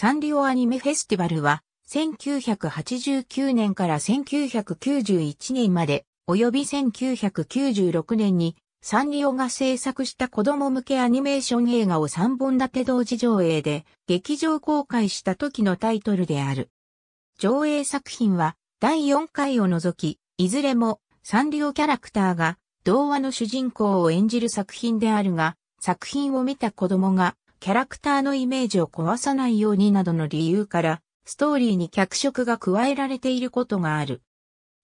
サンリオアニメフェスティバルは、1989年から1991年まで、及び1996年に、サンリオが制作した子供向けアニメーション映画を3本立て同時上映で、劇場公開した時のタイトルである。上映作品は、第4回を除き、いずれも、サンリオキャラクターが、童話の主人公を演じる作品であるが、作品を見た子供が、キャラクターのイメージを壊さないようになどの理由から、ストーリーに脚色が加えられていることがある。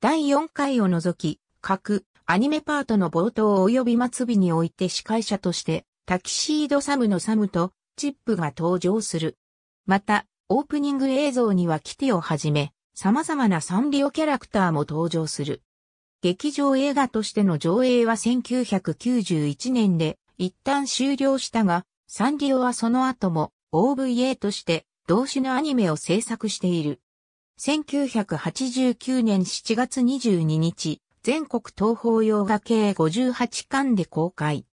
第4回を除き、各アニメパートの冒頭及び末尾において司会者として、タキシードサムのサムとチップが登場する。また、オープニング映像にはキティをはじめ、様々なサンリオキャラクターも登場する。劇場映画としての上映は1991年で一旦終了したが、サンリオはその後も OVA として同種のアニメを制作している。1989年7月22日、全国東方洋画系58巻で公開。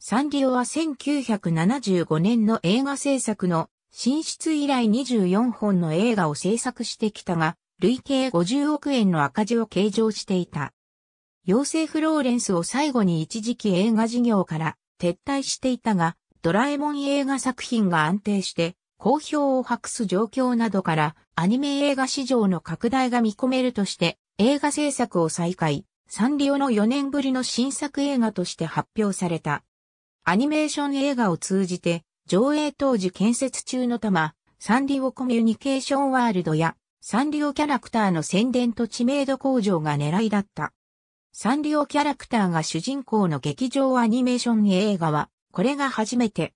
サンリオは1975年の映画制作の進出以来24本の映画を制作してきたが、累計50億円の赤字を計上していた。妖精フローレンスを最後に一時期映画事業から撤退していたが、ドラえもん映画作品が安定して好評を博す状況などからアニメ映画市場の拡大が見込めるとして映画制作を再開、サンリオの4年ぶりの新作映画として発表された。アニメーション映画を通じて上映当時建設中の玉、サンリオコミュニケーションワールドやサンリオキャラクターの宣伝と知名度向上が狙いだった。サンリオキャラクターが主人公の劇場アニメーション映画は、これが初めて。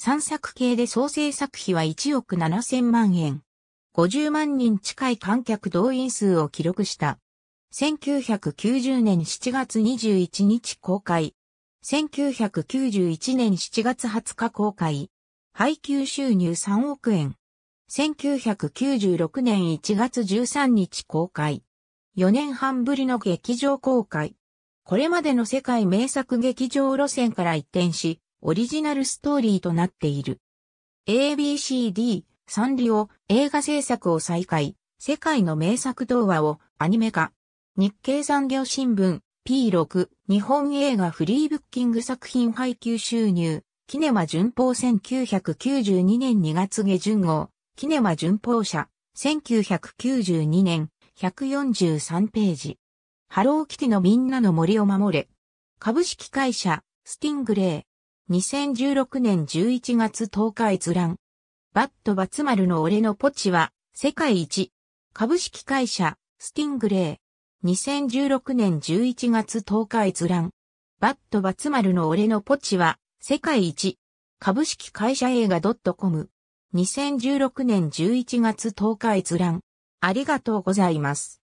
3作系で総制作費は1億7千万円。50万人近い観客動員数を記録した。1990年7月21日公開。1991年7月20日公開。配給収入3億円。1996年1月13日公開。4年半ぶりの劇場公開。これまでの世界名作劇場路線から一転し、オリジナルストーリーとなっている。ABCD、サンリオ、映画制作を再開、世界の名作童話をアニメ化。日経産業新聞、P6、日本映画フリーブッキング作品配給収入、キネマ旬報1992年2月下旬号、キネマ旬報社、1992年、143ページ。ハローキティのみんなの森を守れ。株式会社、スティングレイ。2016年11月10日閲覧。バットバツマルの俺のポチは、世界一。株式会社、スティングレー。2016年11月10日閲覧。バットバツマルの俺のポチは、世界一。株式会社映画 .com。2016年11月10日閲覧。ありがとうございます。